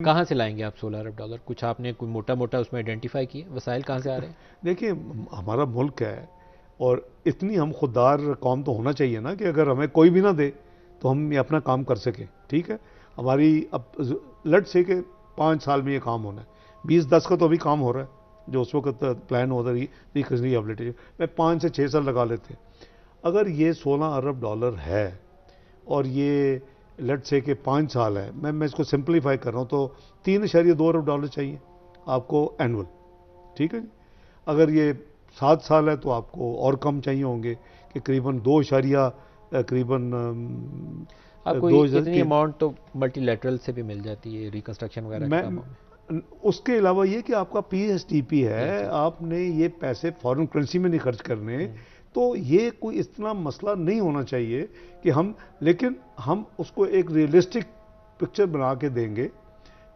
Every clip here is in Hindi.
हम्म। कहाँ से लाएंगे आप सोलह अरब डॉलर कुछ आपने कोई मोटा मोटा उसमें आइडेंटिफाई किए वसाइल कहाँ से आ रहे हैं देखिए हमारा मुल्क है और इतनी हम खुददार काम तो होना चाहिए ना कि अगर हमें कोई भी ना दे तो हम ये अपना काम कर सकें ठीक है हमारी अब लट से कि पाँच साल में ये काम होना है बीस दस का तो अभी काम हो रहा है जो उस वक्त प्लान हो रही रिहबिलिटेशन मैं पाँच से छः साल लगा लेते अगर ये सोलह अरब डॉलर है और ये लेट से कि पाँच साल है मैं मैं इसको सिंप्लीफाई कर रहा हूँ तो तीन इशारिया दो अरब डॉलर चाहिए आपको एनुअल ठीक है जी अगर ये सात साल है तो आपको और कम चाहिए होंगे कि करीबन दो इशारिया करीबन दो इतनी अमाउंट तो मल्टीलेटरल से भी मिल जाती है रिकंस्ट्रक्शन वगैरह मैं उसके अलावा ये कि आपका पी एस पी है आपने ये पैसे फॉरेन करेंसी में नहीं खर्च करने हम्म। तो ये कोई इतना मसला नहीं होना चाहिए कि हम लेकिन हम उसको एक रियलिस्टिक पिक्चर बना के देंगे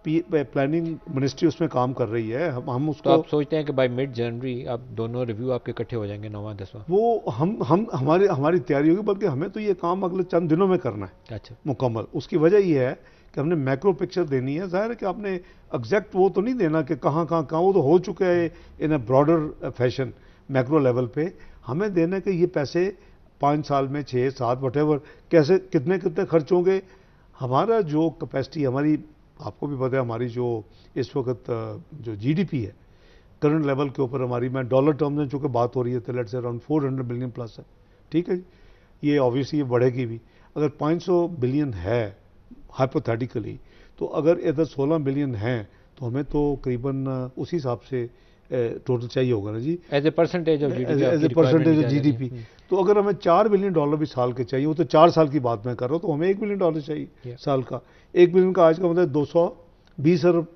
प्लानिंग मिनिस्ट्री eh, उसमें काम कर रही है हम हम उसको तो आप सोचते हैं कि बाय मिड जनवरी आप दोनों रिव्यू आपके इकट्ठे हो जाएंगे नवा दसवा वो हम हम हमारे हमारी तैयारी होगी बल्कि हमें तो ये काम अगले चंद दिनों में करना है अच्छा मुकम्मल उसकी वजह ये है कि हमने मैक्रो पिक्चर देनी है जाहिर है कि आपने एग्जैक्ट वो तो नहीं देना कि कहाँ कहाँ कहाँ वो तो हो चुका है in a broader fashion macro level पे हमें देने के ये पैसे पाँच साल में छः सात वटेवर कैसे कितने कितने खर्च होंगे हमारा जो कैपेसिटी हमारी आपको भी पता है हमारी जो इस वक्त जो जीडीपी है करंट लेवल के ऊपर हमारी मैं डॉलर टर्म में चूँकि बात हो रही है तो let's around four hundred billion plus है ठीक है ये ऑब्वियसली ये बढ़ेगी भी अगर पाँच सौ बिलियन है हाइपोथेटिकली तो अगर इधर सोलह बिलियन हैं तो हमें तो करीबन उसी हिसाब से टोटल चाहिए होगा ना जी as a percentage of as a percentage of GDP तो अगर हमें चार बिलियन डॉलर भी साल के चाहिए वो तो चार साल की बात मैं कर रहा हूँ तो हमें एक बिलियन डॉलर चाहिए साल का एक बिलियन का आज का मतलब दो सौ बीस अरब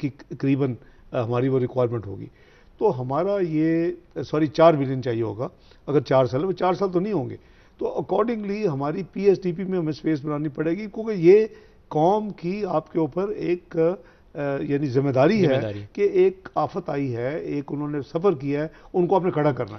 की करीबन हमारी वो रिक्वायरमेंट होगी तो हमारा ये सॉरी चार बिलियन चाहिए होगा अगर चार साल में चार साल तो नहीं होंगे तो अकॉर्डिंगली हमारी पी में हमें स्पेस बनानी पड़ेगी क्योंकि ये कॉम की आपके ऊपर एक यानी जिम्मेदारी है कि एक आफत आई है एक उन्होंने सफ़र किया है उनको आपने खड़ा करना